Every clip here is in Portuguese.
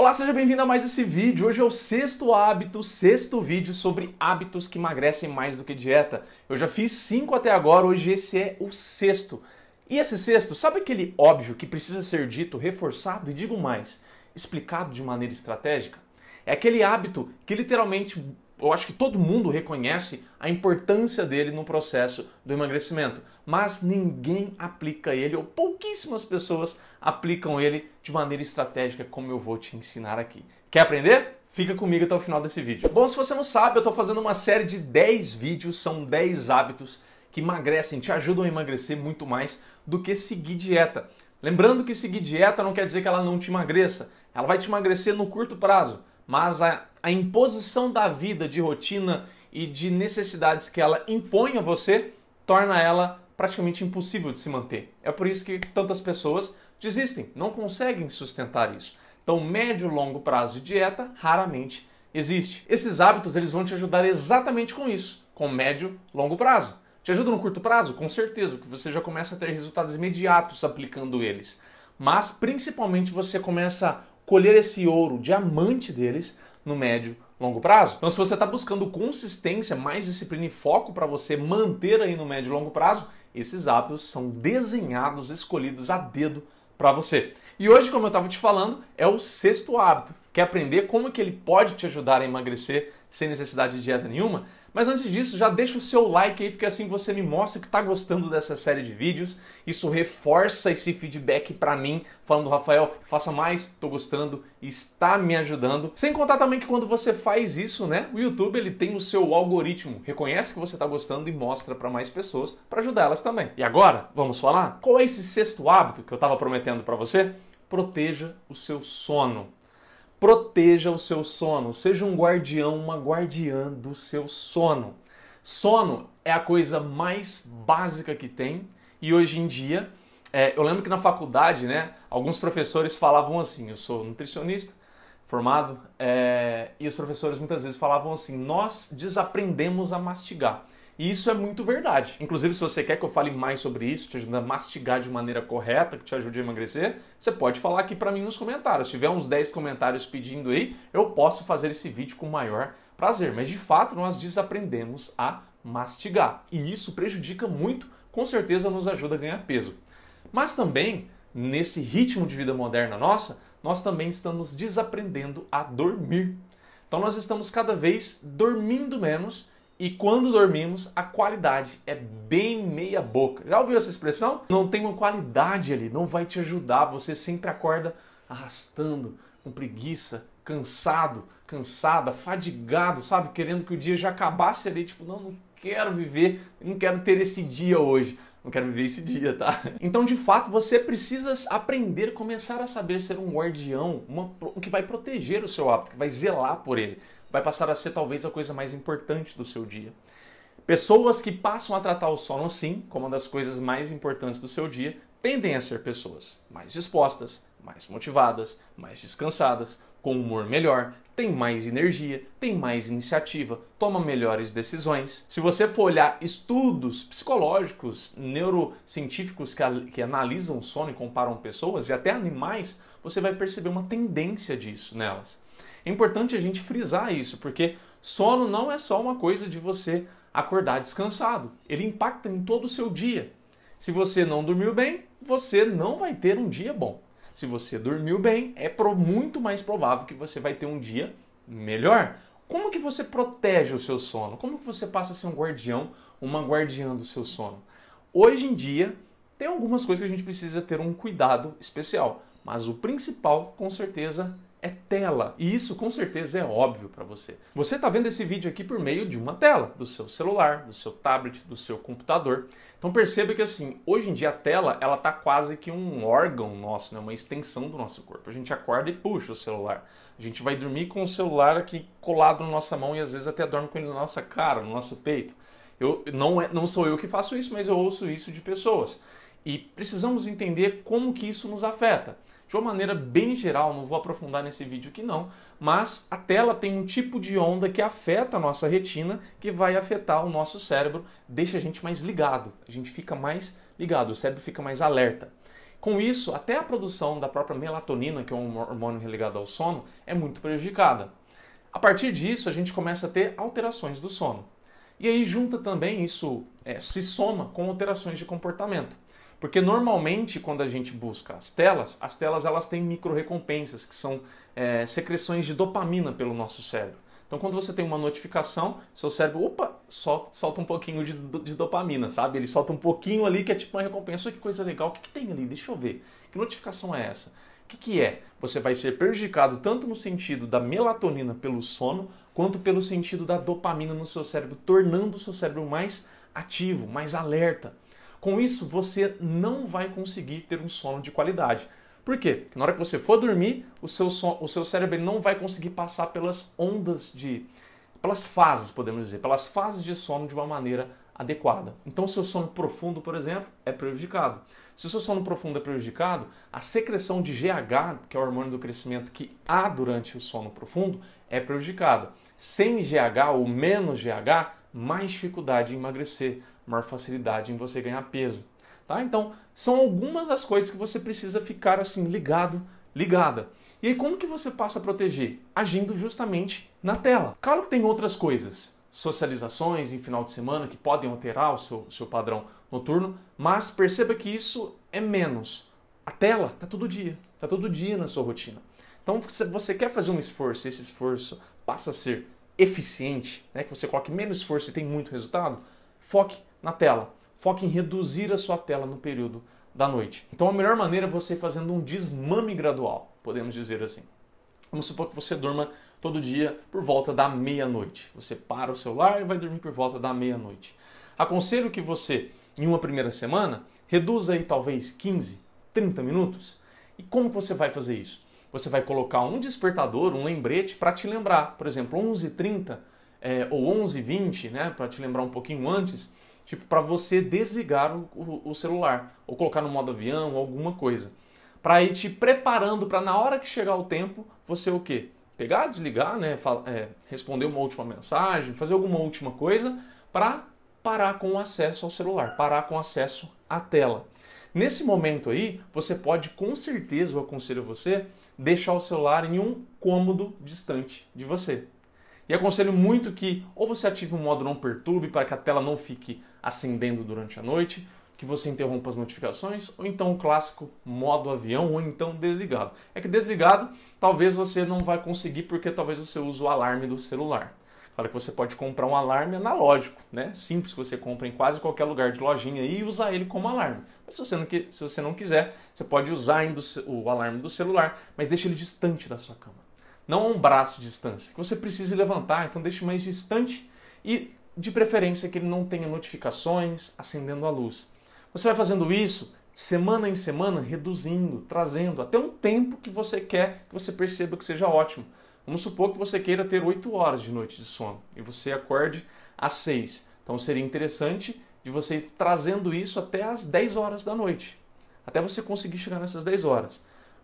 Olá, seja bem-vindo a mais esse vídeo. Hoje é o sexto hábito, sexto vídeo sobre hábitos que emagrecem mais do que dieta. Eu já fiz cinco até agora, hoje esse é o sexto. E esse sexto, sabe aquele óbvio que precisa ser dito, reforçado e digo mais, explicado de maneira estratégica? É aquele hábito que literalmente eu acho que todo mundo reconhece a importância dele no processo do emagrecimento, mas ninguém aplica ele, ou pouquíssimas pessoas aplicam ele de maneira estratégica, como eu vou te ensinar aqui. Quer aprender? Fica comigo até o final desse vídeo. Bom, se você não sabe, eu estou fazendo uma série de 10 vídeos, são 10 hábitos que emagrecem, te ajudam a emagrecer muito mais do que seguir dieta. Lembrando que seguir dieta não quer dizer que ela não te emagreça, ela vai te emagrecer no curto prazo mas a, a imposição da vida de rotina e de necessidades que ela impõe a você torna ela praticamente impossível de se manter. É por isso que tantas pessoas desistem, não conseguem sustentar isso. Então, médio e longo prazo de dieta raramente existe. Esses hábitos eles vão te ajudar exatamente com isso, com médio, longo prazo. Te ajuda no curto prazo? Com certeza, porque você já começa a ter resultados imediatos aplicando eles. Mas principalmente você começa colher esse ouro, diamante deles, no médio longo prazo. Então, se você está buscando consistência, mais disciplina e foco para você manter aí no médio e longo prazo, esses hábitos são desenhados, escolhidos a dedo para você. E hoje, como eu estava te falando, é o sexto hábito. Quer é aprender como é que ele pode te ajudar a emagrecer sem necessidade de dieta nenhuma? Mas antes disso, já deixa o seu like aí, porque assim você me mostra que está gostando dessa série de vídeos. Isso reforça esse feedback para mim, falando, Rafael, faça mais, estou gostando, está me ajudando. Sem contar também que quando você faz isso, né, o YouTube ele tem o seu algoritmo, reconhece que você está gostando e mostra para mais pessoas, para ajudar elas também. E agora, vamos falar? Qual é esse sexto hábito que eu estava prometendo para você? Proteja o seu sono. Proteja o seu sono, seja um guardião, uma guardiã do seu sono. Sono é a coisa mais básica que tem e hoje em dia, é, eu lembro que na faculdade, né, alguns professores falavam assim: eu sou nutricionista formado, é, e os professores muitas vezes falavam assim: nós desaprendemos a mastigar. E isso é muito verdade. Inclusive, se você quer que eu fale mais sobre isso, te ajudar a mastigar de maneira correta, que te ajude a emagrecer, você pode falar aqui para mim nos comentários. Se tiver uns 10 comentários pedindo aí, eu posso fazer esse vídeo com maior prazer. Mas de fato, nós desaprendemos a mastigar. E isso prejudica muito, com certeza nos ajuda a ganhar peso. Mas também, nesse ritmo de vida moderna nossa, nós também estamos desaprendendo a dormir. Então nós estamos cada vez dormindo menos e quando dormimos, a qualidade é bem meia boca. Já ouviu essa expressão? Não tem uma qualidade ali, não vai te ajudar, você sempre acorda arrastando, com preguiça, cansado, cansada, fadigado, sabe? Querendo que o dia já acabasse ali, tipo, não, não quero viver, não quero ter esse dia hoje. Não quero viver esse dia, tá? Então, de fato, você precisa aprender, começar a saber ser um guardião, uma, que vai proteger o seu hábito, que vai zelar por ele vai passar a ser talvez a coisa mais importante do seu dia. Pessoas que passam a tratar o sono assim, como uma das coisas mais importantes do seu dia, tendem a ser pessoas mais dispostas, mais motivadas, mais descansadas, com humor melhor, tem mais energia, tem mais iniciativa, toma melhores decisões. Se você for olhar estudos psicológicos, neurocientíficos que, que analisam o sono e comparam pessoas e até animais, você vai perceber uma tendência disso nelas. É importante a gente frisar isso, porque sono não é só uma coisa de você acordar descansado. Ele impacta em todo o seu dia. Se você não dormiu bem, você não vai ter um dia bom. Se você dormiu bem, é muito mais provável que você vai ter um dia melhor. Como que você protege o seu sono? Como que você passa a ser um guardião, uma guardiã do seu sono? Hoje em dia, tem algumas coisas que a gente precisa ter um cuidado especial, mas o principal, com certeza, é tela. E isso com certeza é óbvio para você. Você está vendo esse vídeo aqui por meio de uma tela, do seu celular, do seu tablet, do seu computador. Então perceba que assim, hoje em dia a tela ela está quase que um órgão nosso, né? uma extensão do nosso corpo. A gente acorda e puxa o celular. A gente vai dormir com o celular aqui colado na nossa mão e às vezes até dorme com ele na nossa cara, no nosso peito. Eu não, é, não sou eu que faço isso, mas eu ouço isso de pessoas. E precisamos entender como que isso nos afeta de uma maneira bem geral, não vou aprofundar nesse vídeo aqui não, mas a tela tem um tipo de onda que afeta a nossa retina, que vai afetar o nosso cérebro, deixa a gente mais ligado, a gente fica mais ligado, o cérebro fica mais alerta. Com isso, até a produção da própria melatonina, que é um hormônio ligado ao sono, é muito prejudicada. A partir disso, a gente começa a ter alterações do sono. E aí junta também isso, é, se soma com alterações de comportamento. Porque normalmente quando a gente busca as telas, as telas elas têm micro recompensas, que são é, secreções de dopamina pelo nosso cérebro. Então quando você tem uma notificação, seu cérebro, opa, solta, solta um pouquinho de, de, dopamina, sabe? Ele solta um pouquinho ali que é tipo uma recompensa, que coisa legal, o que, que tem ali? Deixa eu ver. Que notificação é essa? O que, que é? Você vai ser prejudicado tanto no sentido da melatonina pelo sono, quanto pelo sentido da dopamina no seu cérebro, tornando o seu cérebro mais ativo, mais alerta. Com isso, você não vai conseguir ter um sono de qualidade. Por quê? Porque na hora que você for dormir, o seu, o seu cérebro não vai conseguir passar pelas ondas de. pelas fases, podemos dizer, pelas fases de sono de uma maneira adequada. Então, seu sono profundo, por exemplo, é prejudicado. Se o seu sono profundo é prejudicado, a secreção de GH, que é o hormônio do crescimento que há durante o sono profundo, é prejudicada. Sem GH ou menos GH, mais dificuldade em emagrecer, maior facilidade em você ganhar peso. Tá? Então, são algumas das coisas que você precisa ficar assim ligado, ligada. E aí como que você passa a proteger? Agindo justamente na tela. Claro que tem outras coisas, socializações em final de semana que podem alterar o seu, seu padrão noturno, mas perceba que isso é menos. A tela tá todo dia, tá todo dia na sua rotina. Então, se você quer fazer um esforço, esse esforço passa a ser eficiente, né, que você coloque menos esforço e tem muito resultado, foque na tela. Foque em reduzir a sua tela no período da noite. Então a melhor maneira é você fazendo um desmame gradual, podemos dizer assim. Vamos supor que você durma todo dia por volta da meia-noite. Você para o celular e vai dormir por volta da meia-noite. Aconselho que você, em uma primeira semana, reduza aí talvez 15, 30 minutos. E como você vai fazer isso? você vai colocar um despertador, um lembrete para te lembrar. Por exemplo, 11h30 é, ou 11h20, né, para te lembrar um pouquinho antes, tipo para você desligar o, o, o, celular ou colocar no modo avião ou alguma coisa. Para ir te preparando para na hora que chegar o tempo, você o quê? Pegar, desligar, né, é, responder uma última mensagem, fazer alguma última coisa para parar com o acesso ao celular, parar com o acesso à tela. Nesse momento aí, você pode, com certeza, eu aconselho você, deixar o celular em um cômodo distante de você. E aconselho muito que ou você ative o modo não perturbe para que a tela não fique acendendo durante a noite, que você interrompa as notificações, ou então o clássico modo avião, ou então desligado. É que desligado, talvez você não vai conseguir porque talvez você use o alarme do celular. Claro que você pode comprar um alarme analógico, né? Simples, você compra em quase qualquer lugar de lojinha e usar ele como alarme. Mas se você não, se você não quiser, você pode usar ainda o, o alarme do celular, mas deixe ele distante da sua cama. Não a um braço de distância, que você precise levantar, então deixe mais distante e de preferência que ele não tenha notificações acendendo a luz. Você vai fazendo isso semana em semana, reduzindo, trazendo até um tempo que você quer, que você perceba que seja ótimo. Vamos supor que você queira ter 8 horas de noite de sono e você acorde às 6. Então seria interessante de você ir trazendo isso até às 10 horas da noite, até você conseguir chegar nessas 10 horas.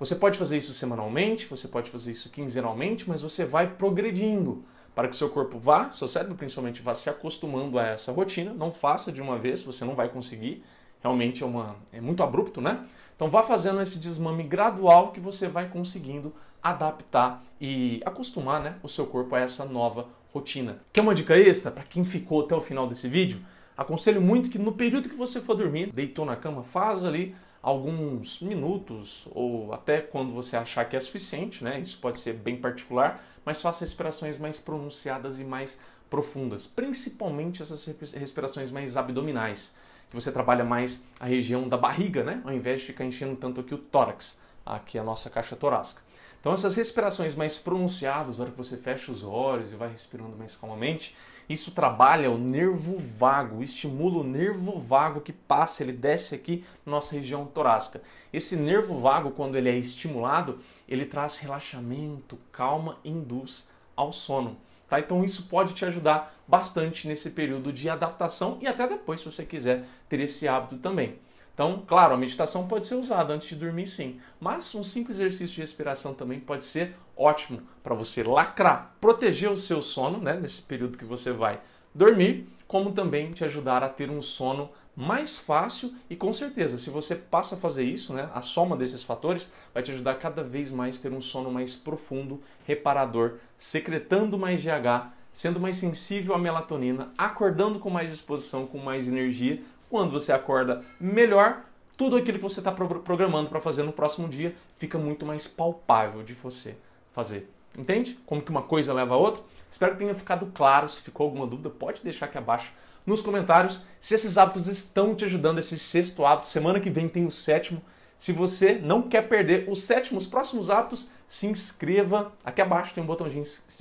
Você pode fazer isso semanalmente, você pode fazer isso quinzenalmente, mas você vai progredindo para que seu corpo vá, seu cérebro principalmente vá se acostumando a essa rotina. Não faça de uma vez, você não vai conseguir. Realmente é uma é muito abrupto, né? Então vá fazendo esse desmame gradual que você vai conseguindo adaptar e acostumar né, o seu corpo a essa nova rotina. Quer uma dica extra para quem ficou até o final desse vídeo? Aconselho muito que no período que você for dormir, deitou na cama, faz ali alguns minutos ou até quando você achar que é suficiente, né? Isso pode ser bem particular, mas faça respirações mais pronunciadas e mais profundas, principalmente essas respirações mais abdominais, que você trabalha mais a região da barriga, né? Ao invés de ficar enchendo tanto aqui o tórax, aqui a nossa caixa torácica. Então, essas respirações mais pronunciadas, na hora que você fecha os olhos e vai respirando mais calmamente, isso trabalha o nervo vago, estimula o nervo vago que passa, ele desce aqui na nossa região torácica. Esse nervo vago, quando ele é estimulado, ele traz relaxamento, calma e induz ao sono. Tá? Então isso pode te ajudar bastante nesse período de adaptação e até depois, se você quiser ter esse hábito também. Então, claro, a meditação pode ser usada antes de dormir, sim. Mas um simples exercício de respiração também pode ser ótimo para você lacrar, proteger o seu sono, né, nesse período que você vai dormir, como também te ajudar a ter um sono mais fácil e com certeza, se você passa a fazer isso, né, a soma desses fatores vai te ajudar cada vez mais a ter um sono mais profundo, reparador, secretando mais GH, sendo mais sensível à melatonina, acordando com mais disposição, com mais energia, quando você acorda melhor, tudo aquilo que você está programando para fazer no próximo dia fica muito mais palpável de você fazer. Entende? Como que uma coisa leva a outra? Espero que tenha ficado claro. Se ficou alguma dúvida, pode deixar aqui abaixo nos comentários se esses hábitos estão te ajudando, esse sexto hábito. Semana que vem tem o sétimo. Se você não quer perder os sétimos próximos hábitos, se inscreva. Aqui abaixo tem um botão de,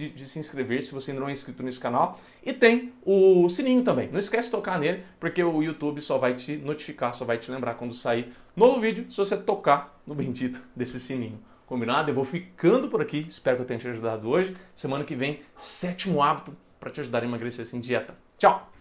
de se inscrever se você ainda não é inscrito nesse canal. E tem o sininho também. Não esquece de tocar nele, porque o YouTube só vai te notificar, só vai te lembrar quando sair novo vídeo, se você tocar no bendito desse sininho. Combinado? Eu vou ficando por aqui. Espero que eu tenha te ajudado hoje. Semana que vem, sétimo hábito para te ajudar a emagrecer sem dieta. Tchau!